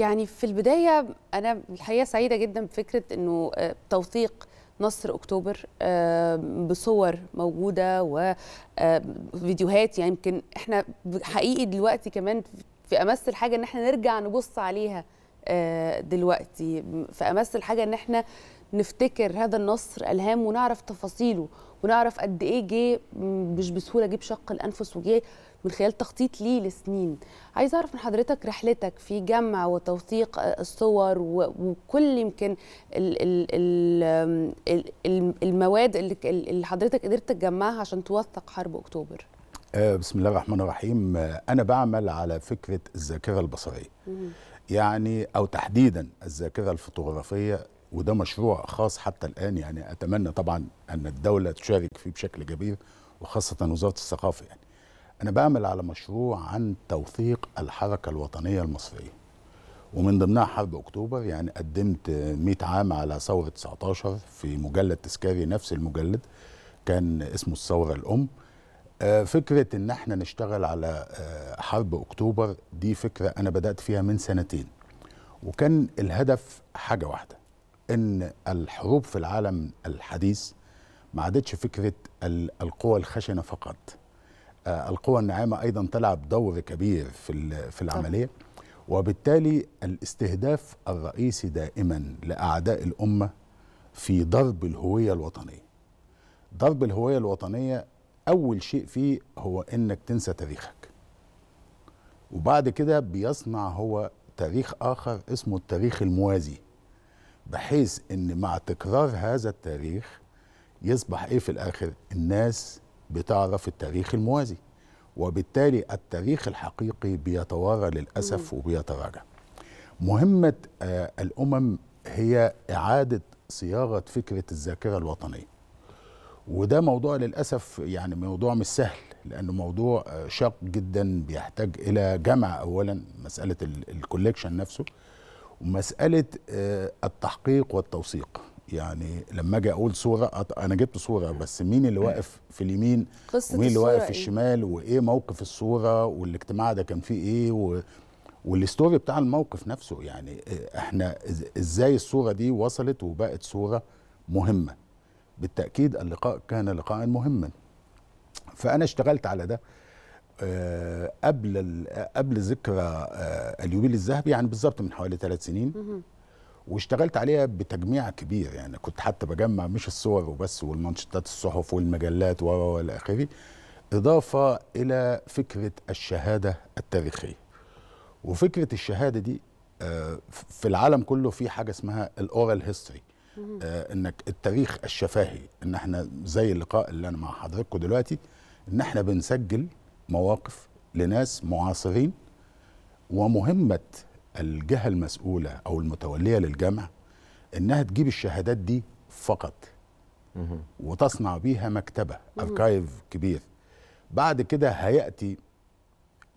يعني في البداية أنا الحقيقة سعيدة جدا بفكرة أنه آه، توثيق نصر أكتوبر آه، بصور موجودة وفيديوهات آه، يعني يمكن إحنا حقيقي دلوقتي كمان في أمس الحاجة أن إحنا نرجع نبص عليها دلوقتي في أمس الحاجة أن إحنا نفتكر هذا النصر ألهام ونعرف تفاصيله ونعرف قد إيه جه مش بسهولة جه بشق الأنفس وجه من خلال تخطيط ليه لسنين عايز اعرف من حضرتك رحلتك في جمع وتوثيق الصور وكل يمكن المواد اللي حضرتك قدرت تجمعها عشان توثق حرب اكتوبر آه، بسم الله الرحمن الرحيم آه، انا بعمل على فكره الذاكره البصريه يعني او تحديدا الذاكره الفوتوغرافيه وده مشروع خاص حتى الان يعني اتمنى طبعا ان الدوله تشارك فيه بشكل كبير وخاصه وزاره الثقافه يعني أنا بعمل على مشروع عن توثيق الحركة الوطنية المصرية ومن ضمنها حرب أكتوبر يعني قدمت 100 عام على ثورة 19 في مجلد تذكاري نفس المجلد كان اسمه الثورة الأم آه، فكرة إن احنا نشتغل على آه، حرب أكتوبر دي فكرة أنا بدأت فيها من سنتين وكان الهدف حاجة واحدة إن الحروب في العالم الحديث ما عادتش فكرة القوى الخشنة فقط آه، القوى الناعمه ايضا تلعب دور كبير في في العمليه وبالتالي الاستهداف الرئيسي دائما لاعداء الامه في ضرب الهويه الوطنيه ضرب الهويه الوطنيه اول شيء فيه هو انك تنسى تاريخك وبعد كده بيصنع هو تاريخ اخر اسمه التاريخ الموازي بحيث ان مع تكرار هذا التاريخ يصبح ايه في الاخر الناس بتعرف التاريخ الموازي وبالتالي التاريخ الحقيقي بيتوارى للأسف وبيتراجع مهمة آه، الأمم هي إعادة صياغة فكرة الذاكرة الوطنية وده موضوع للأسف يعني موضوع مش سهل لأنه موضوع آه، شاق جدا بيحتاج إلى جمع أولا مسألة الكوليكشن نفسه ومسألة آه، التحقيق والتوثيق يعني لما اجي اقول صوره انا جبت صوره بس مين اللي واقف في اليمين ومين اللي واقف في إيه؟ الشمال وايه موقف الصوره والاجتماع ده كان فيه ايه و... والستوري بتاع الموقف نفسه يعني آه، احنا ازاي الصوره دي وصلت وبقت صوره مهمه بالتاكيد اللقاء كان لقاء مهما فانا اشتغلت على ده آه، قبل قبل ذكرى آه، اليوبيل الذهبي يعني بالظبط من حوالي ثلاث سنين واشتغلت عليها بتجميع كبير يعني كنت حتى بجمع مش الصور وبس والمنشطات الصحف والمجلات والى اخره اضافه الى فكره الشهاده التاريخيه وفكره الشهاده دي آه، في العالم كله في حاجه اسمها الاورال هيستوري آه، انك التاريخ الشفاهي ان احنا زي اللقاء اللي انا مع حضراتكم دلوقتي ان احنا بنسجل مواقف لناس معاصرين ومهمه الجهة المسؤولة أو المتولية للجامعة إنها تجيب الشهادات دي فقط وتصنع بيها مكتبة أركايف كبير بعد كده هيأتي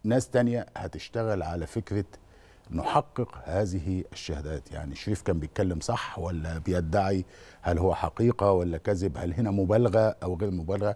ناس تانية هتشتغل على فكرة نحقق هذه الشهادات يعني شريف كان بيتكلم صح ولا بيدعي هل هو حقيقة ولا كذب هل هنا مبالغة أو غير مبالغة